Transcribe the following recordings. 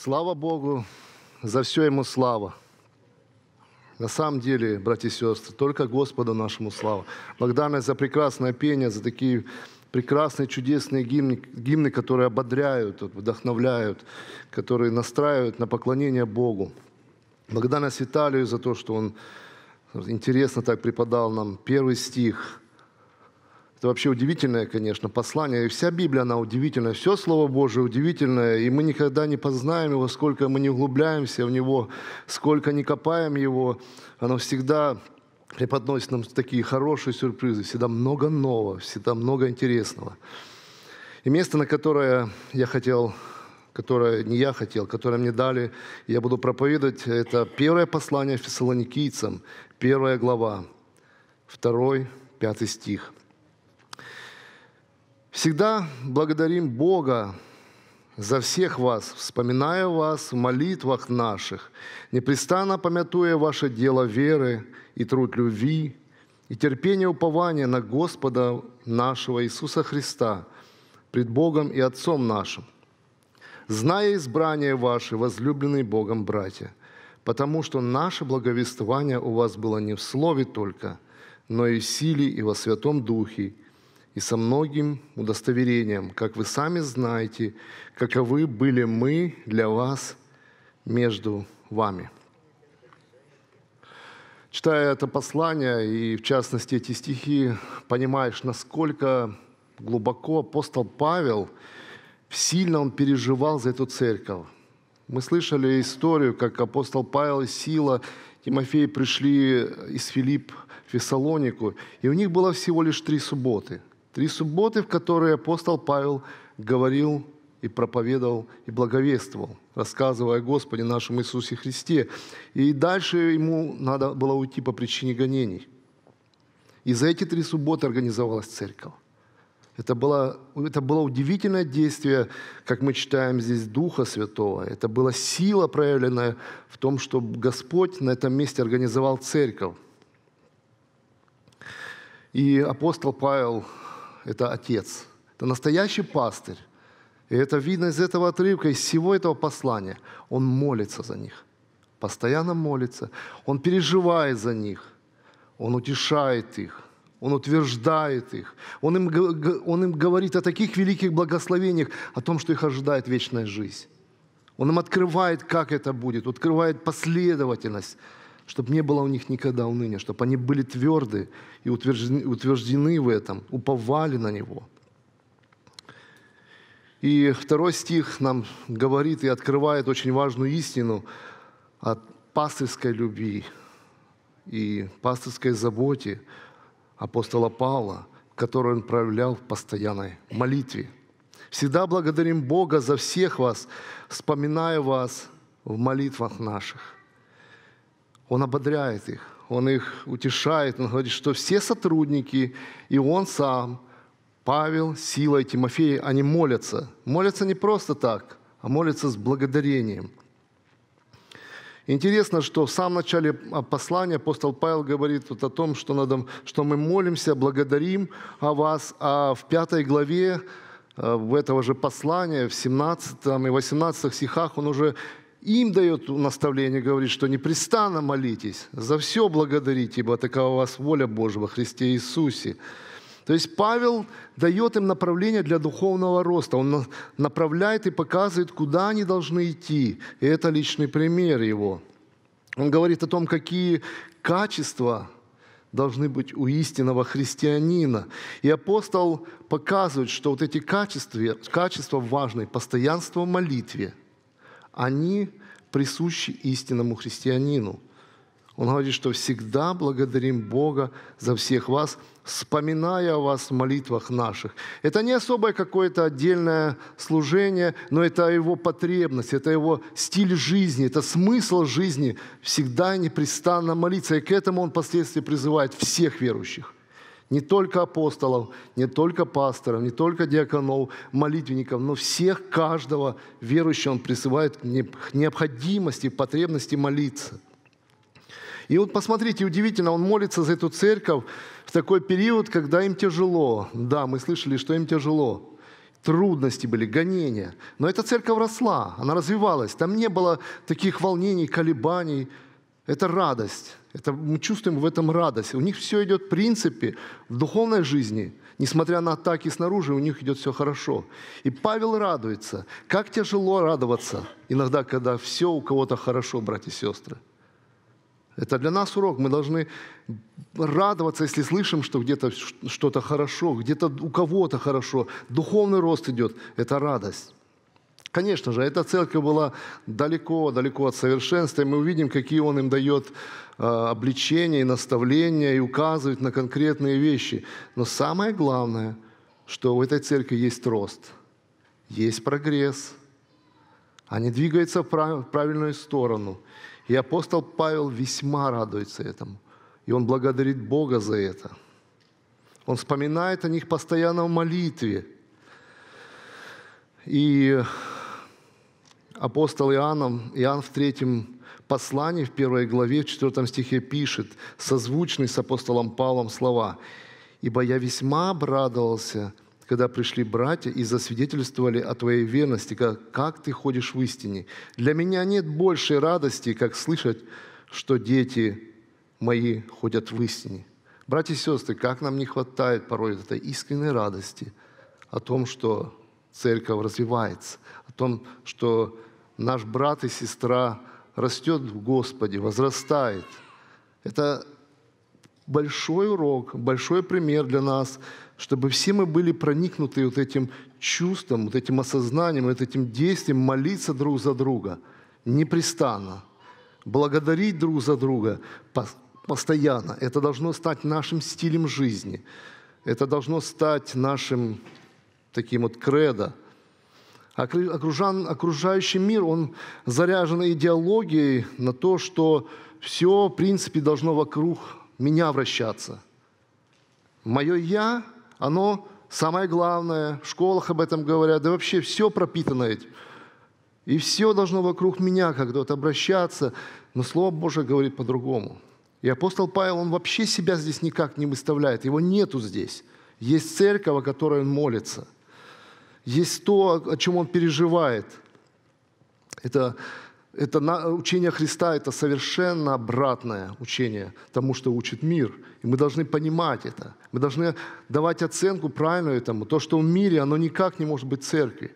Слава Богу, за все Ему слава. На самом деле, братья и сестры, только Господу нашему слава. Благодарность за прекрасное пение, за такие прекрасные, чудесные гимны, гимны, которые ободряют, вдохновляют, которые настраивают на поклонение Богу. Благодарность Виталию за то, что он интересно так преподал нам первый стих – это вообще удивительное, конечно, послание. И вся Библия, она удивительная. Все Слово Божие удивительное. И мы никогда не познаем его, сколько мы не углубляемся в него, сколько не копаем его. Оно всегда преподносит нам такие хорошие сюрпризы. Всегда много нового, всегда много интересного. И место, на которое я хотел которое не я хотел, которое мне дали, я буду проповедовать, это первое послание фессалоникийцам, первая глава, второй, пятый стих – Всегда благодарим Бога за всех вас, вспоминая вас в молитвах наших, непрестанно помятуя ваше дело веры и труд любви и терпение упования на Господа нашего Иисуса Христа пред Богом и Отцом нашим, зная избрание ваше, возлюбленные Богом братья, потому что наше благовествование у вас было не в слове только, но и в силе и во Святом Духе – и со многим удостоверением, как вы сами знаете, каковы были мы для вас между вами. Читая это послание и, в частности, эти стихи, понимаешь, насколько глубоко апостол Павел сильно он переживал за эту церковь. Мы слышали историю, как апостол Павел и Сила, Тимофей пришли из Филипп в Фессалонику, и у них было всего лишь три субботы – Три субботы, в которые апостол Павел говорил и проповедовал, и благовествовал, рассказывая о Господе нашем Иисусе Христе. И дальше ему надо было уйти по причине гонений. И за эти три субботы организовалась церковь. Это было, это было удивительное действие, как мы читаем здесь, Духа Святого. Это была сила, проявленная в том, что Господь на этом месте организовал церковь. И апостол Павел это Отец, это настоящий пастырь. И это видно из этого отрывка, из всего этого послания. Он молится за них, постоянно молится. Он переживает за них, он утешает их, он утверждает их. Он им, он им говорит о таких великих благословениях, о том, что их ожидает вечная жизнь. Он им открывает, как это будет, открывает последовательность – чтобы не было у них никогда уныния, чтобы они были тверды и утверждены, утверждены в этом, уповали на Него. И второй стих нам говорит и открывает очень важную истину о пастырской любви и пастырской заботе апостола Павла, которую он проявлял в постоянной молитве. Всегда благодарим Бога за всех вас, вспоминая вас в молитвах наших. Он ободряет их, он их утешает, он говорит, что все сотрудники и он сам, Павел, Сила и Тимофей, они молятся. Молятся не просто так, а молятся с благодарением. Интересно, что в самом начале а, послания апостол Павел говорит вот о том, что, надо, что мы молимся, благодарим о вас, а в пятой главе э, в этого же послания, в 17 и 18 стихах он уже им дает наставление, говорит, что непрестанно молитесь, за все благодарите, ибо такова у вас воля Божья во Христе Иисусе. То есть Павел дает им направление для духовного роста. Он направляет и показывает, куда они должны идти. И это личный пример его. Он говорит о том, какие качества должны быть у истинного христианина. И апостол показывает, что вот эти качества, качества важны. Постоянство в молитве – они присущи истинному христианину. Он говорит, что всегда благодарим Бога за всех вас, вспоминая о вас в молитвах наших. Это не особое какое-то отдельное служение, но это его потребность, это его стиль жизни, это смысл жизни всегда непрестанно молиться. И к этому он впоследствии призывает всех верующих. Не только апостолов, не только пасторов, не только диаконов, молитвенников, но всех, каждого верующего он призывает к необходимости, потребности молиться. И вот посмотрите, удивительно, он молится за эту церковь в такой период, когда им тяжело. Да, мы слышали, что им тяжело трудности были, гонения. Но эта церковь росла, она развивалась. Там не было таких волнений, колебаний. Это радость. Это мы чувствуем в этом радость. У них все идет в принципе в духовной жизни. Несмотря на атаки снаружи, у них идет все хорошо. И Павел радуется. Как тяжело радоваться иногда, когда все у кого-то хорошо, братья и сестры. Это для нас урок. Мы должны радоваться, если слышим, что где-то что-то хорошо, где-то у кого-то хорошо. Духовный рост идет. Это радость. Конечно же, эта церковь была далеко, далеко от совершенства, и мы увидим, какие он им дает э, обличения и наставления, и указывает на конкретные вещи. Но самое главное, что у этой церкви есть рост, есть прогресс, они двигаются в правильную сторону. И апостол Павел весьма радуется этому, и он благодарит Бога за это. Он вспоминает о них постоянно в молитве – и апостол Иоанном, Иоанн в третьем послании, в первой главе, в четвертом стихе пишет, созвучный с апостолом Павлом слова, «Ибо я весьма обрадовался, когда пришли братья и засвидетельствовали о твоей верности, как, как ты ходишь в истине. Для меня нет большей радости, как слышать, что дети мои ходят в истине». Братья и сестры, как нам не хватает порой этой искренней радости о том, что церковь развивается, о том, что наш брат и сестра растет в Господе, возрастает. Это большой урок, большой пример для нас, чтобы все мы были проникнуты вот этим чувством, вот этим осознанием, вот этим действием молиться друг за друга непрестанно, благодарить друг за друга постоянно. Это должно стать нашим стилем жизни. Это должно стать нашим таким вот кредо – Окружен, окружающий мир, он заряжен идеологией на то, что все, в принципе, должно вокруг меня вращаться. Мое «я», оно самое главное, в школах об этом говорят, да вообще все пропитано этим. И все должно вокруг меня когда то обращаться, но Слово Божие говорит по-другому. И апостол Павел, он вообще себя здесь никак не выставляет, его нету здесь. Есть церковь, о которой он молится – есть то, о чем он переживает. Это, это учение Христа – это совершенно обратное учение тому, что учит мир. И мы должны понимать это. Мы должны давать оценку правильную этому. То, что в мире, оно никак не может быть церкви.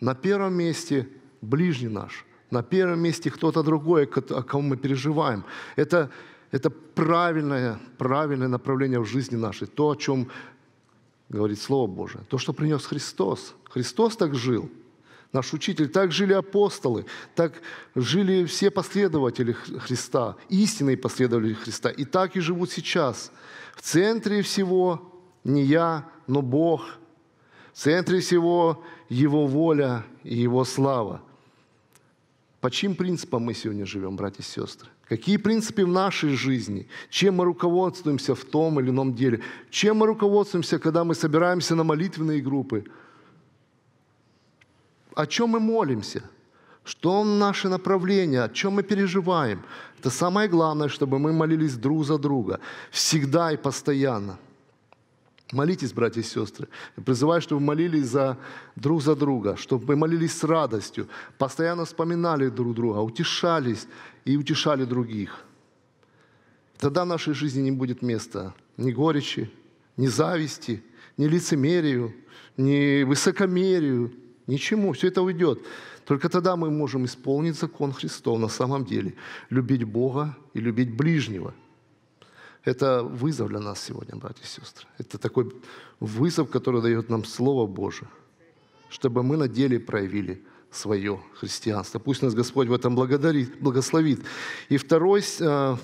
На первом месте ближний наш. На первом месте кто-то другой, о ком мы переживаем. Это, это правильное, правильное направление в жизни нашей. То, о чем говорит Слово Божие. То, что принес Христос. Христос так жил. Наш учитель, так жили апостолы, так жили все последователи Христа, истинные последователи Христа. И так и живут сейчас. В центре всего не я, но Бог. В центре всего Его воля и Его слава. По чьим принципам мы сегодня живем, братья и сестры? Какие принципы в нашей жизни? Чем мы руководствуемся в том или ином деле? Чем мы руководствуемся, когда мы собираемся на молитвенные группы? О чем мы молимся? Что наше направление? О чем мы переживаем? Это самое главное, чтобы мы молились друг за друга. Всегда и постоянно. Молитесь, братья и сестры. Призываю, чтобы вы молились за, друг за друга, чтобы вы молились с радостью, постоянно вспоминали друг друга, утешались и утешали других. Тогда в нашей жизни не будет места ни горечи, ни зависти, ни лицемерию, ни высокомерию, ничему. Все это уйдет. Только тогда мы можем исполнить закон Христов на самом деле. Любить Бога и любить ближнего – это вызов для нас сегодня, братья и сестры. Это такой вызов, который дает нам Слово Божие, чтобы мы на деле проявили свое христианство. Пусть нас Господь в этом благодарит, благословит. И второй, э,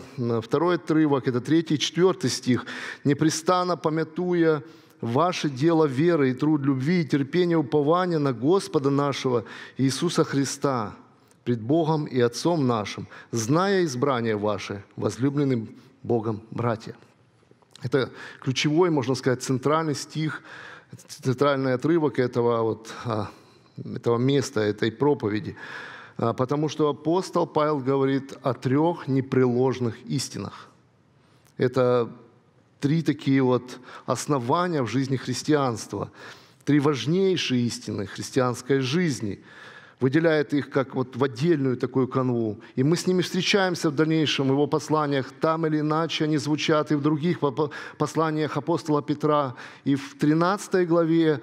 второй отрывок, это третий, четвертый стих. «Непрестанно помятуя ваше дело веры и труд любви и терпения упования на Господа нашего Иисуса Христа, пред Богом и Отцом нашим, зная избрание ваше, возлюбленным Богом братья. Это ключевой, можно сказать, центральный стих, центральный отрывок этого, вот, а, этого места, этой проповеди. А, Потому что апостол Павел говорит о трех непреложных истинах. Это три такие вот основания в жизни христианства, три важнейшие истины христианской жизни – выделяет их как вот в отдельную такую канву. И мы с ними встречаемся в дальнейшем, в его посланиях. Там или иначе они звучат и в других посланиях апостола Петра. И в 13 главе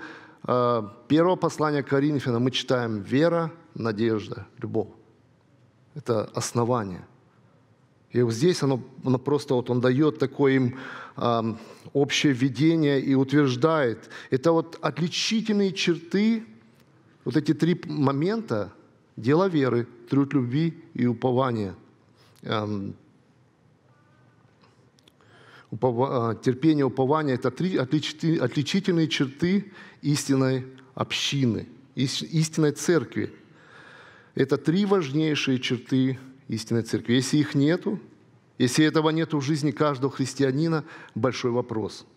э, первого послания Коринфянам мы читаем «Вера, надежда, любовь». Это основание. И вот здесь оно, оно просто вот он дает такое им э, общее видение и утверждает. Это вот отличительные черты вот эти три момента – дело веры, труд любви и упование эм, э, терпение, упование – это три отличительные черты истинной общины, истинной церкви. Это три важнейшие черты истинной церкви. Если их нету, если этого нету в жизни каждого христианина, большой вопрос –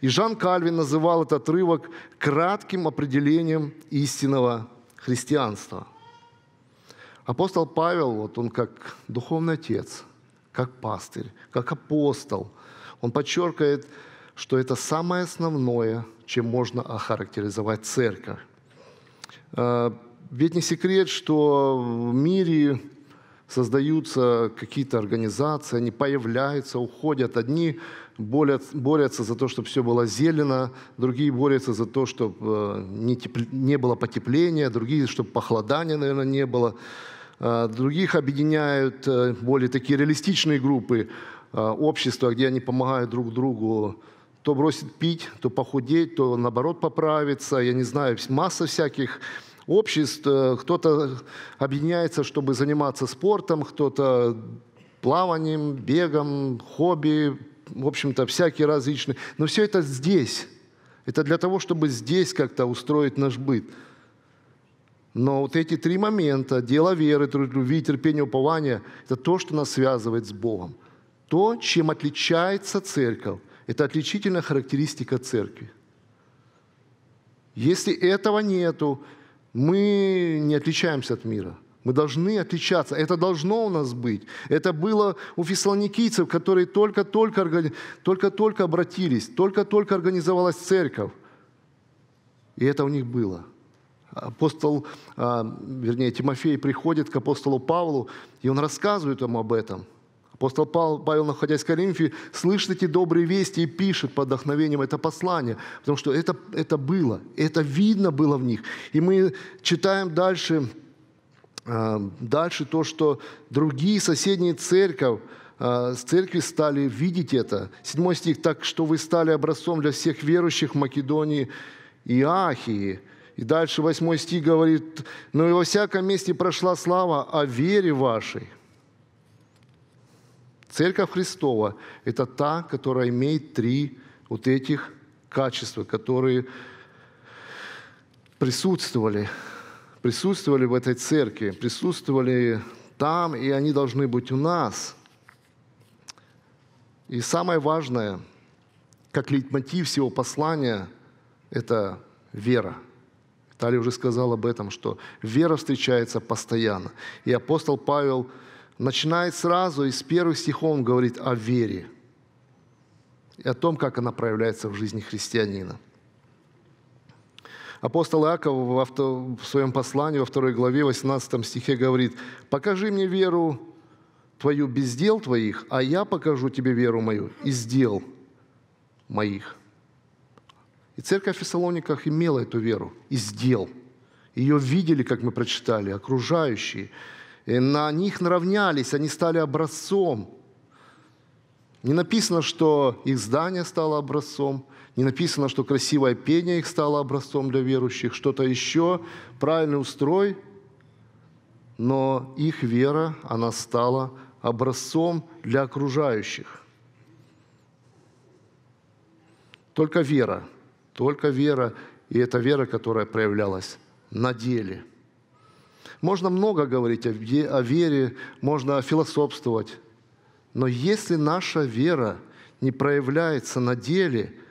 и Жан Кальвин называл этот отрывок кратким определением истинного христианства. Апостол Павел, вот он как духовный отец, как пастырь, как апостол, он подчеркивает, что это самое основное, чем можно охарактеризовать церковь. Э, ведь не секрет, что в мире создаются какие-то организации, они появляются, уходят. Одни борят, борются за то, чтобы все было зелено, другие борются за то, чтобы э, не, тепл... не было потепления, другие, чтобы похолодания, наверное, не было. Э, других объединяют э, более такие реалистичные группы общества, где они помогают друг другу то бросить пить, то похудеть, то наоборот поправиться. Я не знаю, масса всяких обществ. Кто-то объединяется, чтобы заниматься спортом, кто-то плаванием, бегом, хобби, в общем-то, всякие различные. Но все это здесь. Это для того, чтобы здесь как-то устроить наш быт. Но вот эти три момента, дело веры, любви, терпения, упования, это то, что нас связывает с Богом. То, чем отличается церковь, это отличительная характеристика церкви. Если этого нету, мы не отличаемся от мира – мы должны отличаться. Это должно у нас быть. Это было у фессалоникийцев, которые только-только, только-только обратились, только-только организовалась церковь. И это у них было. Апостол, а, вернее, Тимофей приходит к апостолу Павлу, и он рассказывает ему об этом – Апостол Павел, находясь в Коринфе, слышит эти добрые вести и пишет под вдохновением это послание, потому что это, это было, это видно было в них. И мы читаем дальше Эм, дальше то, что другие соседние церковь, э, с церкви стали видеть это. Седьмой стих. «Так что вы стали образцом для всех верующих в Македонии и Ахии». И дальше восьмой стих говорит, «Но и во всяком месте прошла слава о вере вашей». Церковь Христова – это та, которая имеет три вот этих качества, которые присутствовали присутствовали в этой церкви, присутствовали там, и они должны быть у нас. И самое важное, как лейтмотив всего послания, это вера. Талия уже сказал об этом, что вера встречается постоянно. И апостол Павел начинает сразу, из первых стихов он говорит о вере и о том, как она проявляется в жизни христианина – Апостол Иаков в, авто, в своем послании во второй главе 18 стихе говорит, «Покажи мне веру твою без дел твоих, а я покажу тебе веру мою из дел моих». И церковь в Фессалониках имела эту веру из дел. Ее видели, как мы прочитали, окружающие. И на них наравнялись, они стали образцом. Не написано, что их здание стало образцом – не написано, что красивое пение их стало образцом для верующих, что-то еще, правильный устрой, но их вера, она стала образцом для окружающих. Только вера, только вера, и эта вера, которая проявлялась на деле. Можно много говорить о вере, можно философствовать, но если наша вера не проявляется на деле –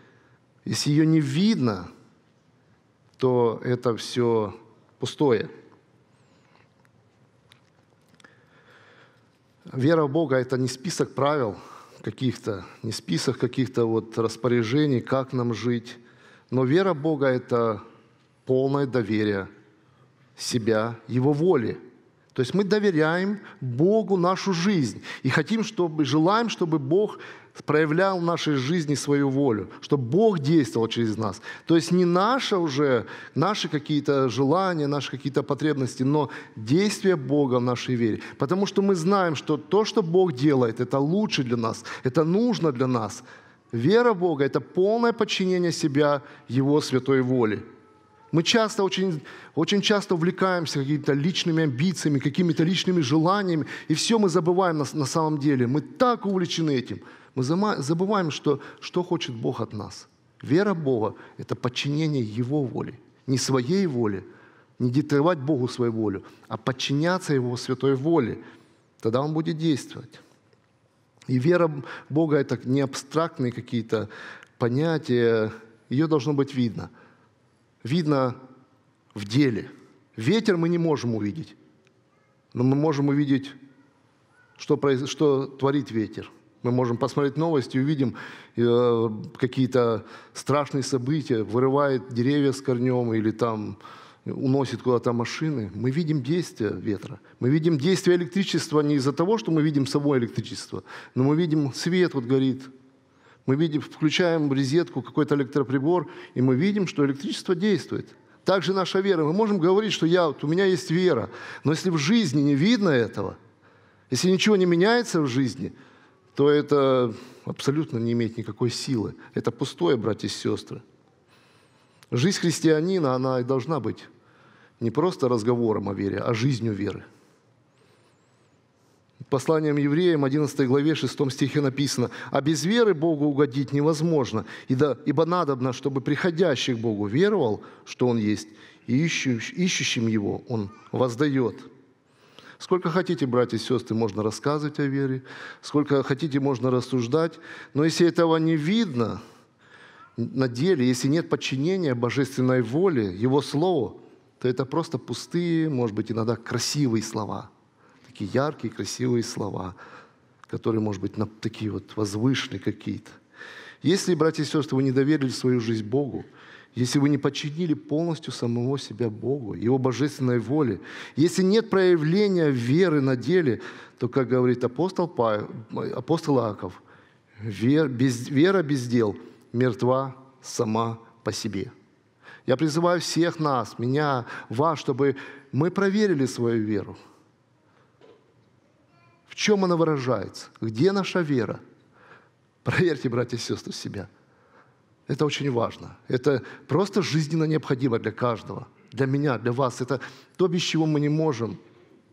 если ее не видно, то это все пустое. Вера в Бога – это не список правил каких-то, не список каких-то вот распоряжений, как нам жить. Но вера в Бога – это полное доверие себя, Его воли. То есть мы доверяем Богу нашу жизнь и хотим, чтобы, желаем, чтобы Бог проявлял в нашей жизни свою волю, чтобы Бог действовал через нас. То есть не наши уже, наши какие-то желания, наши какие-то потребности, но действие Бога в нашей вере. Потому что мы знаем, что то, что Бог делает, это лучше для нас, это нужно для нас. Вера Бога – это полное подчинение себя Его святой воле – мы часто, очень, очень часто увлекаемся какими-то личными амбициями, какими-то личными желаниями, и все мы забываем на, на самом деле. Мы так увлечены этим. Мы забываем, что, что хочет Бог от нас. Вера Бога – это подчинение Его воле, не своей воле, не диктовать Богу свою волю, а подчиняться Его святой воле. Тогда Он будет действовать. И вера Бога – это не абстрактные какие-то понятия, ее должно быть видно – видно в деле. Ветер мы не можем увидеть, но мы можем увидеть, что, произ... что творит ветер. Мы можем посмотреть новости, увидим э, какие-то страшные события, вырывает деревья с корнем или там уносит куда-то машины. Мы видим действие ветра. Мы видим действие электричества не из-за того, что мы видим само электричество, но мы видим свет, вот горит мы видим, включаем в резетку какой-то электроприбор, и мы видим, что электричество действует. Также наша вера. Мы можем говорить, что я, вот у меня есть вера, но если в жизни не видно этого, если ничего не меняется в жизни, то это абсолютно не имеет никакой силы. Это пустое, братья и сестры. Жизнь христианина, она и должна быть не просто разговором о вере, а жизнью веры – посланием евреям, 11 главе, 6 стихе написано, «А без веры Богу угодить невозможно, ибо надобно, чтобы приходящий к Богу веровал, что Он есть, и ищущим Его Он воздает». Сколько хотите, братья и сестры, можно рассказывать о вере, сколько хотите, можно рассуждать, но если этого не видно на деле, если нет подчинения божественной воле, Его Слову, то это просто пустые, может быть, иногда красивые слова – такие яркие, красивые слова, которые, может быть, такие вот возвышенные какие-то. Если, братья и сестры, вы не доверили свою жизнь Богу, если вы не подчинили полностью самого себя Богу, Его божественной воле, если нет проявления веры на деле, то, как говорит апостол, Павел, апостол Аков, вера без, вера без дел мертва сама по себе. Я призываю всех нас, меня, вас, чтобы мы проверили свою веру, чем она выражается? Где наша вера? Проверьте, братья и сестры, себя. Это очень важно. Это просто жизненно необходимо для каждого, для меня, для вас. Это то, без чего мы не можем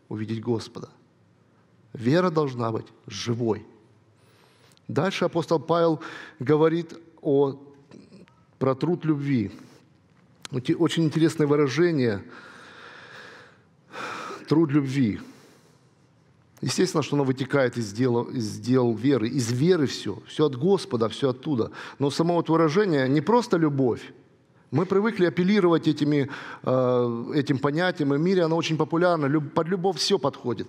увидеть Господа. Вера должна быть живой. Дальше апостол Павел говорит о, про труд любви. Очень интересное выражение «труд любви». Естественно, что оно вытекает из дел, из дел веры. Из веры все. Все от Господа, все оттуда. Но само вот выражение не просто любовь. Мы привыкли апеллировать этими, э, этим понятием, и в мире оно очень популярно. Люб, под любовь все подходит.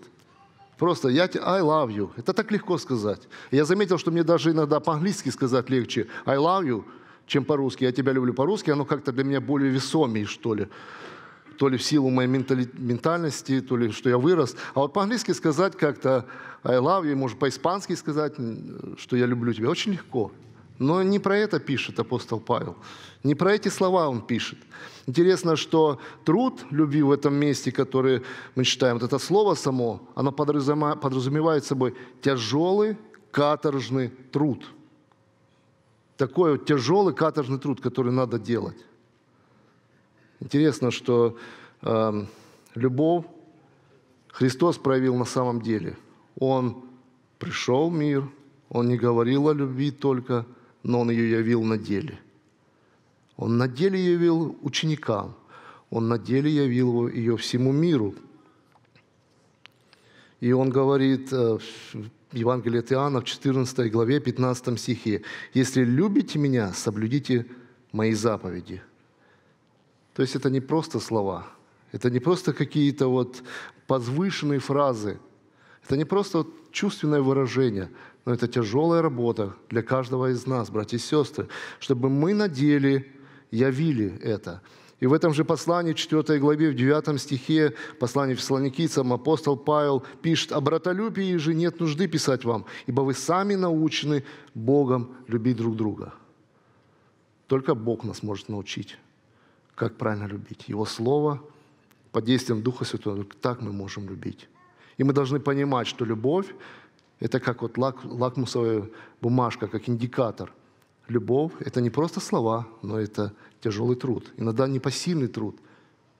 Просто я I love you. Это так легко сказать. Я заметил, что мне даже иногда по-английски сказать легче I love you, чем по-русски. Я тебя люблю по-русски, оно как-то для меня более весомее, что ли то ли в силу моей ментальности, то ли что я вырос. А вот по-английски сказать как-то «I love you», может, по-испански сказать, что я люблю тебя, очень легко. Но не про это пишет апостол Павел. Не про эти слова он пишет. Интересно, что труд любви в этом месте, который мы читаем, вот это слово само, оно подразумевает собой тяжелый каторжный труд. Такой вот тяжелый каторжный труд, который надо делать. Интересно, что э, любовь Христос проявил на самом деле. Он пришел в мир, он не говорил о любви только, но он ее явил на деле. Он на деле явил ученикам, он на деле явил ее всему миру. И он говорит э, в Евангелии от Иоанна в 14 главе 15 стихе, «Если любите меня, соблюдите мои заповеди». То есть это не просто слова, это не просто какие-то вот возвышенные фразы, это не просто вот чувственное выражение, но это тяжелая работа для каждого из нас, братья и сестры, чтобы мы на деле явили это. И в этом же послании, 4 главе, в 9 стихе, послание Фессалоникийцам, апостол Павел пишет, «О братолюбии же нет нужды писать вам, ибо вы сами научены Богом любить друг друга». Только Бог нас может научить как правильно любить. Его Слово под действием Духа Святого, так мы можем любить. И мы должны понимать, что любовь – это как вот лак, лакмусовая бумажка, как индикатор. Любовь – это не просто слова, но это тяжелый труд. Иногда непосильный труд.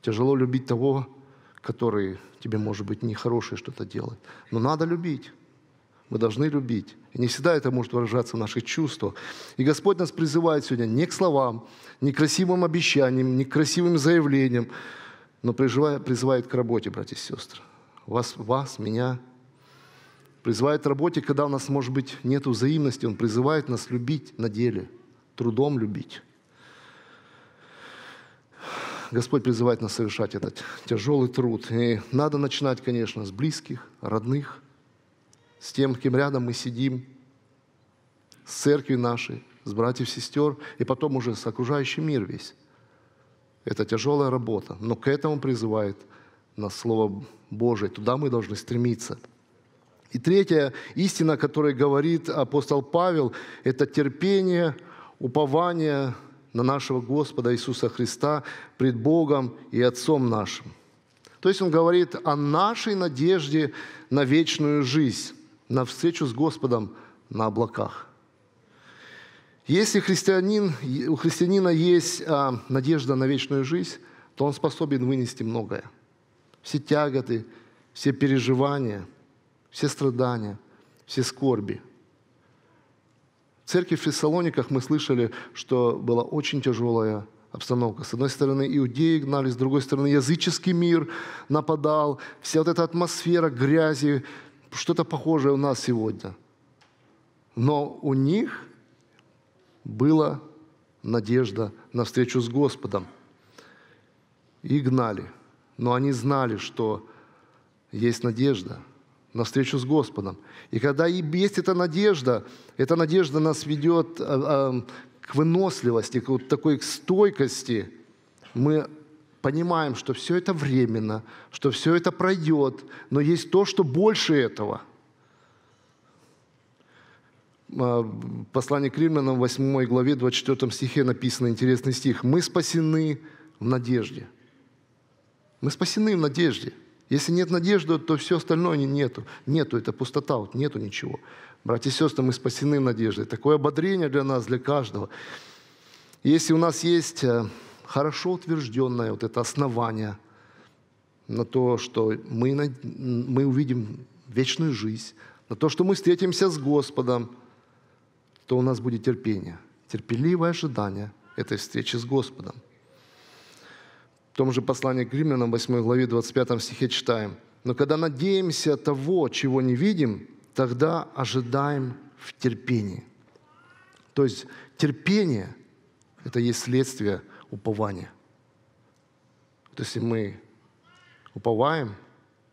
Тяжело любить того, который тебе, может быть, нехорошее что-то делает. Но надо любить. Мы должны любить. И не всегда это может выражаться в наших чувствах. И Господь нас призывает сегодня не к словам, не к красивым обещаниям, не к красивым заявлениям, но призывает к работе, братья и сестры. Вас, вас, меня. Призывает к работе, когда у нас, может быть, нет взаимности. Он призывает нас любить на деле, трудом любить. Господь призывает нас совершать этот тяжелый труд. И надо начинать, конечно, с близких, родных – с тем, кем рядом мы сидим, с церкви нашей, с братьев, сестер, и потом уже с окружающим мир весь. Это тяжелая работа, но к этому призывает нас Слово Божие. Туда мы должны стремиться. И третья истина, о которой говорит апостол Павел, это терпение, упование на нашего Господа Иисуса Христа пред Богом и Отцом нашим. То есть он говорит о нашей надежде на вечную жизнь на встречу с Господом на облаках. Если христианин, у христианина есть а, надежда на вечную жизнь, то он способен вынести многое. Все тяготы, все переживания, все страдания, все скорби. В церкви в Фессалониках мы слышали, что была очень тяжелая обстановка. С одной стороны, иудеи гнали, с другой стороны, языческий мир нападал. Вся вот эта атмосфера грязи, что-то похожее у нас сегодня. Но у них была надежда на встречу с Господом. И гнали. Но они знали, что есть надежда на встречу с Господом. И когда и есть эта надежда, эта надежда нас ведет а, а, к выносливости, к вот такой стойкости, мы понимаем, что все это временно, что все это пройдет, но есть то, что больше этого. А, послание к римлянам, 8 главе, 24 стихе написано интересный стих. «Мы спасены в надежде». Мы спасены в надежде. Если нет надежды, то все остальное нету. Нету, это пустота, вот нету ничего. Братья и сестры, мы спасены в надежде. Такое ободрение для нас, для каждого. Если у нас есть э, хорошо утвержденное вот это основание на то, что мы, мы увидим вечную жизнь, на то, что мы встретимся с Господом, то у нас будет терпение, терпеливое ожидание этой встречи с Господом. В том же послании к римлянам, 8 главе, 25 стихе читаем. «Но когда надеемся того, чего не видим, тогда ожидаем в терпении». То есть терпение – это есть следствие – упование. То есть мы уповаем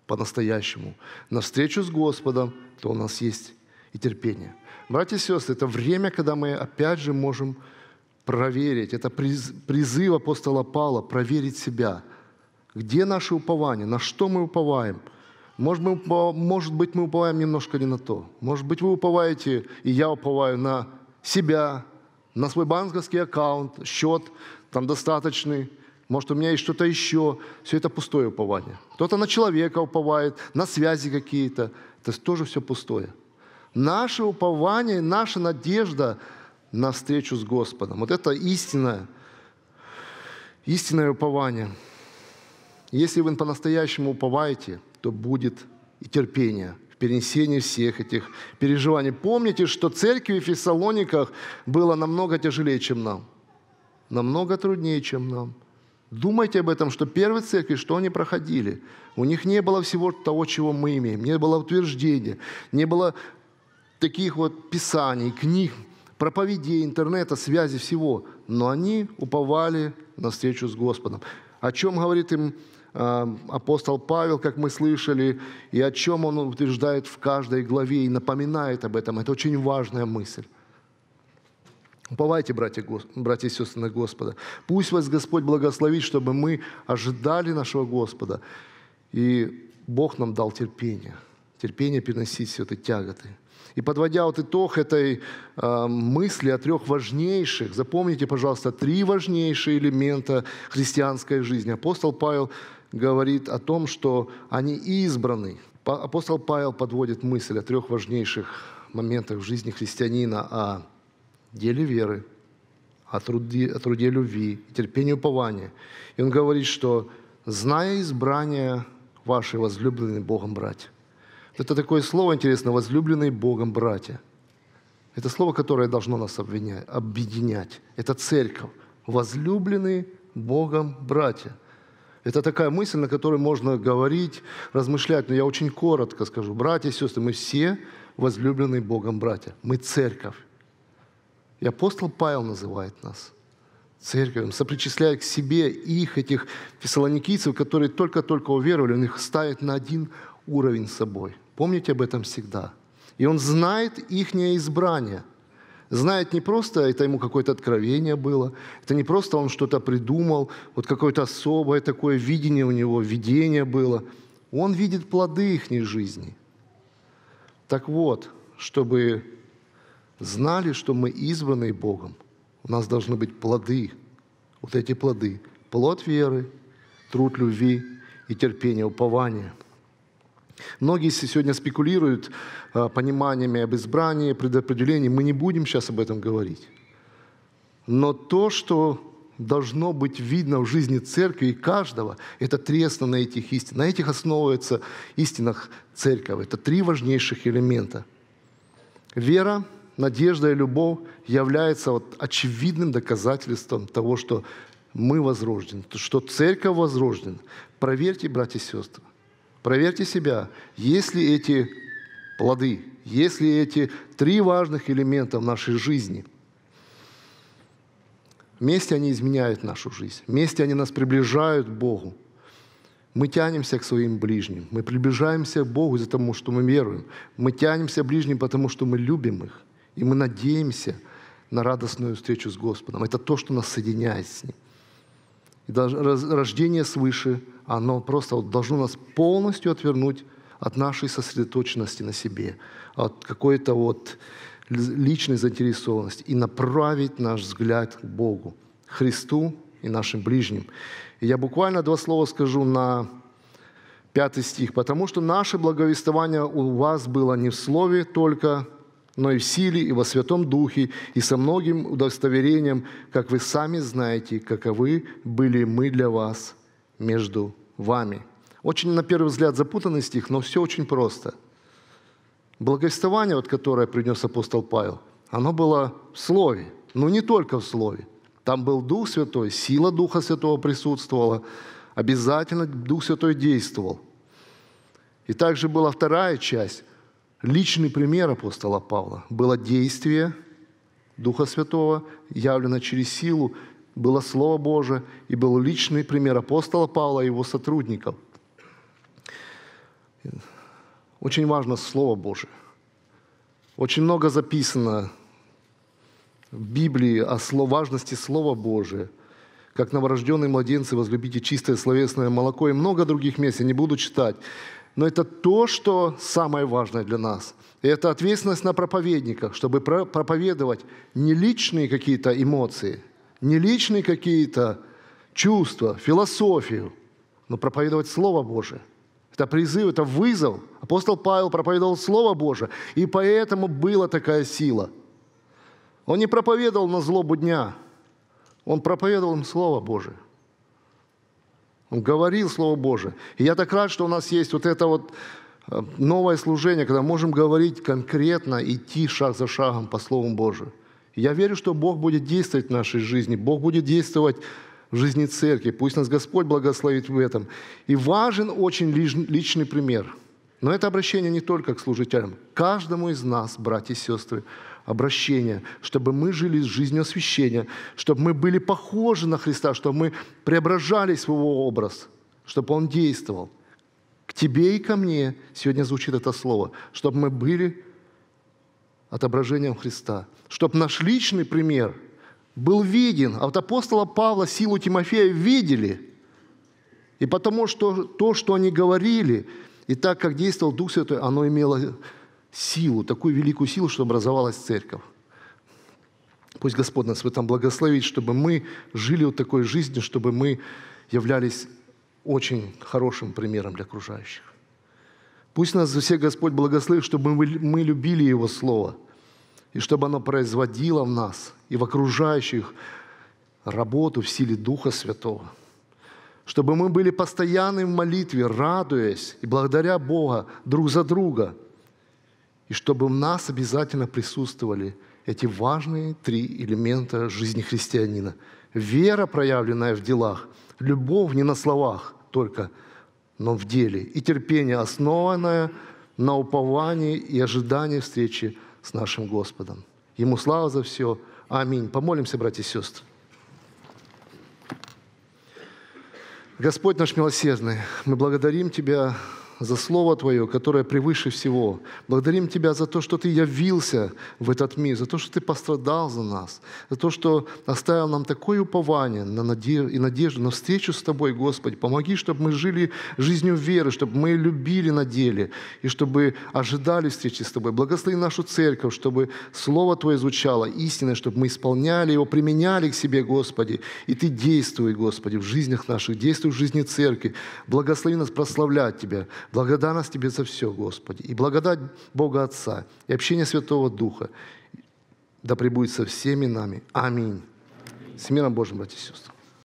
по-настоящему на встречу с Господом, то у нас есть и терпение. Братья и сестры, это время, когда мы опять же можем проверить. Это призыв апостола Павла проверить себя. Где наше упование? На что мы уповаем? Может, мы, может быть, мы уповаем немножко не на то. Может быть, вы уповаете, и я уповаю на себя, на свой банковский аккаунт, счет, там достаточный, может, у меня есть что-то еще. Все это пустое упование. Кто-то на человека уповает, на связи какие-то. Это тоже все пустое. Наше упование, наша надежда на встречу с Господом. Вот это истинное, истинное упование. Если вы по-настоящему уповаете, то будет и терпение в перенесении всех этих переживаний. Помните, что церкви в Фессалониках было намного тяжелее, чем нам – намного труднее, чем нам. Думайте об этом, что первые церкви, что они проходили. У них не было всего того, чего мы имеем. Не было утверждения, не было таких вот писаний, книг, проповедей, интернета, связи, всего. Но они уповали на встречу с Господом. О чем говорит им э, апостол Павел, как мы слышали, и о чем он утверждает в каждой главе и напоминает об этом. Это очень важная мысль. Уповайте, братья, братья и сестры, Господа. Пусть вас Господь благословит, чтобы мы ожидали нашего Господа. И Бог нам дал терпение. Терпение переносить все это тяготы. И подводя вот итог этой э, мысли о трех важнейших, запомните, пожалуйста, три важнейшие элемента христианской жизни. Апостол Павел говорит о том, что они избраны. Апостол Павел подводит мысль о трех важнейших моментах в жизни христианина, о а деле веры, о труде, о труде любви, терпении упования. И он говорит, что «зная избрание вашей возлюбленной Богом братья». Это такое слово интересно, возлюбленные Богом братья. Это слово, которое должно нас объединять. Это церковь. Возлюбленные Богом братья. Это такая мысль, на которой можно говорить, размышлять, но я очень коротко скажу. Братья и сестры, мы все возлюбленные Богом братья. Мы церковь. И апостол Павел называет нас церковью, сопричисляя к себе их, этих фессалоникийцев, которые только-только уверовали, он их ставит на один уровень с собой. Помните об этом всегда. И он знает их избрание. Знает не просто, это ему какое-то откровение было, это не просто он что-то придумал, вот какое-то особое такое видение у него, видение было. Он видит плоды их жизни. Так вот, чтобы знали, что мы избранные Богом. У нас должны быть плоды, вот эти плоды. Плод веры, труд любви и терпение, упование. Многие сегодня спекулируют а, пониманиями об избрании, предопределении. Мы не будем сейчас об этом говорить. Но то, что должно быть видно в жизни церкви и каждого, это три на этих истин. На этих основывается истинах церковь. Это три важнейших элемента. Вера, надежда и любовь является вот очевидным доказательством того, что мы возрождены, что церковь возрождена. Проверьте, братья и сестры, проверьте себя, если эти плоды, если эти три важных элемента в нашей жизни, вместе они изменяют нашу жизнь, вместе они нас приближают к Богу, мы тянемся к своим ближним, мы приближаемся к Богу из-за того, что мы веруем, мы тянемся к ближним, потому что мы любим их – и мы надеемся на радостную встречу с Господом. Это то, что нас соединяет с Ним. И даже рождение свыше, оно просто должно нас полностью отвернуть от нашей сосредоточенности на себе, от какой-то вот личной заинтересованности и направить наш взгляд к Богу, Христу и нашим ближним. И я буквально два слова скажу на пятый стих. «Потому что наше благовествование у вас было не в слове только, но и в силе, и во Святом Духе, и со многим удостоверением, как вы сами знаете, каковы были мы для вас между вами». Очень, на первый взгляд, запутанный стих, но все очень просто. Благовествование, вот, которое принес апостол Павел, оно было в Слове, но не только в Слове. Там был Дух Святой, сила Духа Святого присутствовала, обязательно Дух Святой действовал. И также была вторая часть – личный пример апостола Павла. Было действие Духа Святого, явлено через силу, было Слово Божие и был личный пример апостола Павла и его сотрудников. Очень важно Слово Божие. Очень много записано в Библии о важности Слова Божия. Как новорожденные младенцы возлюбите чистое словесное молоко и много других мест, я не буду читать. Но это то, что самое важное для нас. И это ответственность на проповедниках, чтобы проповедовать не личные какие-то эмоции, не личные какие-то чувства, философию, но проповедовать Слово Божие. Это призыв, это вызов. Апостол Павел проповедовал Слово Божие, и поэтому была такая сила. Он не проповедовал на злобу дня, он проповедовал им Слово Божие. Он говорил Слово Божие. И я так рад, что у нас есть вот это вот э, новое служение, когда можем говорить конкретно, идти шаг за шагом по Слову Божию. я верю, что Бог будет действовать в нашей жизни, Бог будет действовать в жизни церкви. Пусть нас Господь благословит в этом. И важен очень личный пример. Но это обращение не только к служителям, каждому из нас, братья и сестры обращения, чтобы мы жили с жизнью освящения, чтобы мы были похожи на Христа, чтобы мы преображались в Его образ, чтобы Он действовал. К тебе и ко мне сегодня звучит это слово, чтобы мы были отображением Христа, чтобы наш личный пример был виден. А вот апостола Павла силу Тимофея видели. И потому что то, что они говорили, и так, как действовал Дух Святой, оно имело силу, такую великую силу, чтобы образовалась церковь. Пусть Господь нас в этом благословит, чтобы мы жили вот такой жизнью, чтобы мы являлись очень хорошим примером для окружающих. Пусть нас все Господь благословит, чтобы мы любили Его Слово, и чтобы оно производило в нас и в окружающих работу в силе Духа Святого. Чтобы мы были постоянны в молитве, радуясь и благодаря Бога друг за друга – и чтобы в нас обязательно присутствовали эти важные три элемента жизни христианина. Вера, проявленная в делах, любовь не на словах только, но в деле, и терпение, основанное на уповании и ожидании встречи с нашим Господом. Ему слава за все. Аминь. Помолимся, братья и сестры. Господь наш милосердный, мы благодарим Тебя за Слово Твое, которое превыше всего. Благодарим Тебя за то, что Ты явился в этот мир, за то, что Ты пострадал за нас, за то, что оставил нам такое упование на надежду, и надежду на встречу с Тобой, Господь. Помоги, чтобы мы жили жизнью веры, чтобы мы любили на деле и чтобы ожидали встречи с Тобой. Благослови нашу церковь, чтобы Слово Твое звучало истинное, чтобы мы исполняли его, применяли к себе, Господи. И Ты действуй, Господи, в жизнях наших, действуй в жизни церкви. Благослови нас прославлять Тебя, Благодарность Тебе за все, Господи. И благодать Бога Отца, и общение Святого Духа да пребудет со всеми нами. Аминь. Аминь. С миром Божьим, братья и сестры.